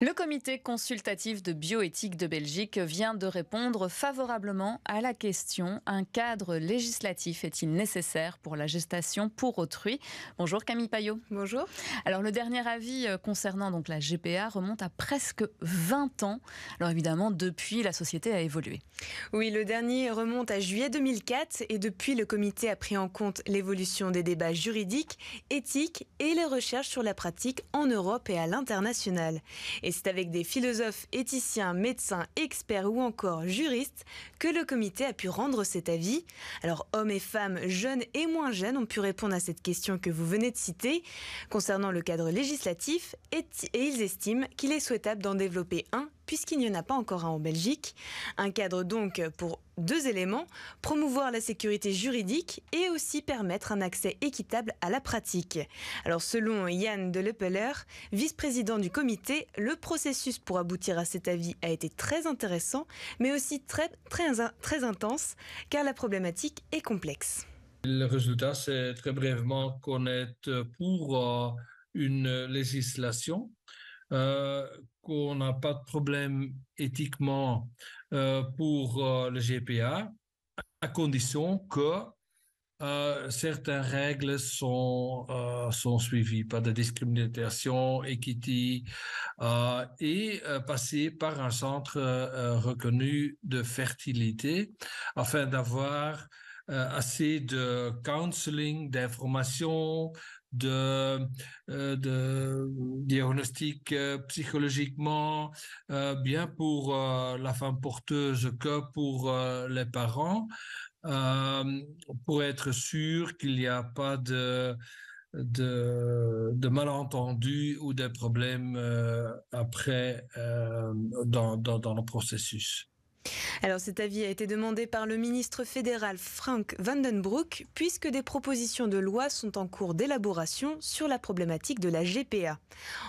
Le comité consultatif de bioéthique de Belgique vient de répondre favorablement à la question un cadre législatif est-il nécessaire pour la gestation pour autrui Bonjour Camille Payot. Bonjour. Alors le dernier avis euh, concernant donc la GPA remonte à presque 20 ans. Alors évidemment depuis la société a évolué. Oui, le dernier remonte à juillet 2004 et depuis le comité a pris en compte l'évolution des débats juridiques, éthiques et les recherches sur la pratique en Europe et à l'international. Et c'est avec des philosophes, éthiciens, médecins, experts ou encore juristes que le comité a pu rendre cet avis. Alors hommes et femmes, jeunes et moins jeunes ont pu répondre à cette question que vous venez de citer concernant le cadre législatif et, et ils estiment qu'il est souhaitable d'en développer un puisqu'il n'y en a pas encore un en Belgique. Un cadre donc pour deux éléments, promouvoir la sécurité juridique et aussi permettre un accès équitable à la pratique. Alors selon Yann de Leppeler, vice-président du comité, le processus pour aboutir à cet avis a été très intéressant, mais aussi très, très, très intense, car la problématique est complexe. Le résultat, c'est très brièvement qu'on est pour euh, une législation euh, qu'on n'a pas de problème éthiquement euh, pour euh, le GPA, à condition que certaines règles sont sont suivies, pas de discrimination, équité, et passer par un centre reconnu de fertilité afin d'avoir euh, assez de counseling, d'informations, de, euh, de diagnostic euh, psychologiquement, bien pour la femme porteuse que pour les parents, pour être sûr qu'il n'y a pas de malentendus ou des problèmes après dans le processus. Alors cet avis a été demandé par le ministre fédéral Frank Vandenbroek puisque des propositions de loi sont en cours d'élaboration sur la problématique de la GPA.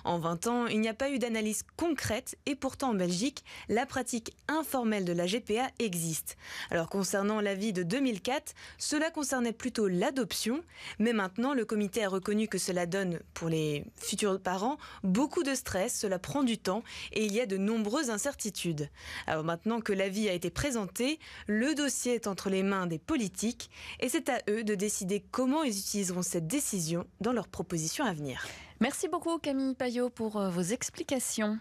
En 20 ans, il n'y a pas eu d'analyse concrète et pourtant en Belgique, la pratique informelle de la GPA existe. Alors concernant l'avis de 2004, cela concernait plutôt l'adoption, mais maintenant le comité a reconnu que cela donne pour les futurs parents beaucoup de stress, cela prend du temps et il y a de nombreuses incertitudes. Alors maintenant que l'avis a été présenté, le dossier est entre les mains des politiques et c'est à eux de décider comment ils utiliseront cette décision dans leurs propositions à venir. Merci beaucoup Camille Payot pour euh, vos explications.